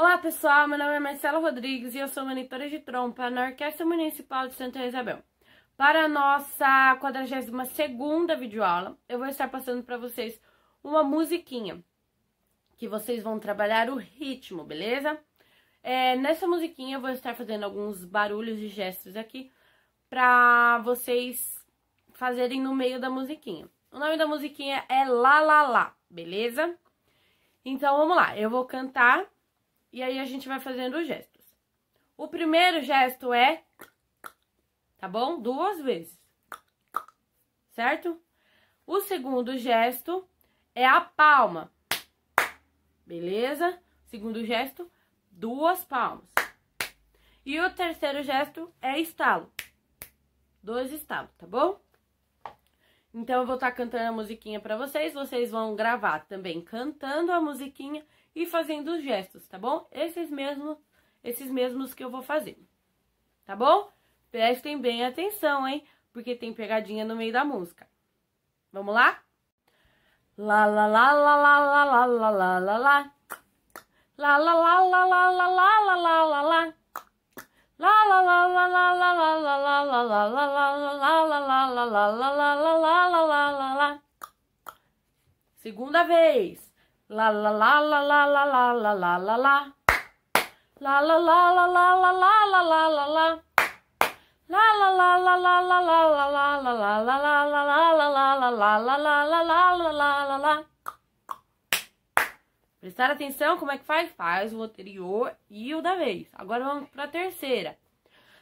Olá pessoal, meu nome é Marcela Rodrigues e eu sou monitora de trompa na Orquestra Municipal de Santa Isabel. Para a nossa 42ª videoaula, eu vou estar passando para vocês uma musiquinha, que vocês vão trabalhar o ritmo, beleza? É, nessa musiquinha eu vou estar fazendo alguns barulhos e gestos aqui para vocês fazerem no meio da musiquinha. O nome da musiquinha é Lá Lá Lá, beleza? Então vamos lá, eu vou cantar e aí a gente vai fazendo os gestos. O primeiro gesto é, tá bom? Duas vezes, certo? O segundo gesto é a palma, beleza? Segundo gesto, duas palmas. E o terceiro gesto é estalo, dois estalos, tá bom? Então eu vou estar cantando a musiquinha para vocês, vocês vão gravar também cantando a musiquinha e fazendo os gestos, tá bom? Esses mesmos, esses mesmos que eu vou fazer, tá bom? Prestem bem atenção, hein? Porque tem pegadinha no meio da música. Vamos lá? Lá, lá, lá, lá, lá, lá, lá, lá, lá, lá. Lá, lá, lá, lá, lá, lá, lá. lá lá la la la la la la la la la la la la lá Segunda vez. La la la la la la la la la la la La la la la la la la la la la la La la la la la la la la la la la La lá lá lá lá lá lá lá lá lá Prestar atenção como é que faz? Faz o anterior e o da vez. Agora vamos para a terceira.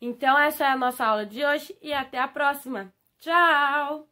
Então, essa é a nossa aula de hoje e até a próxima. Tchau!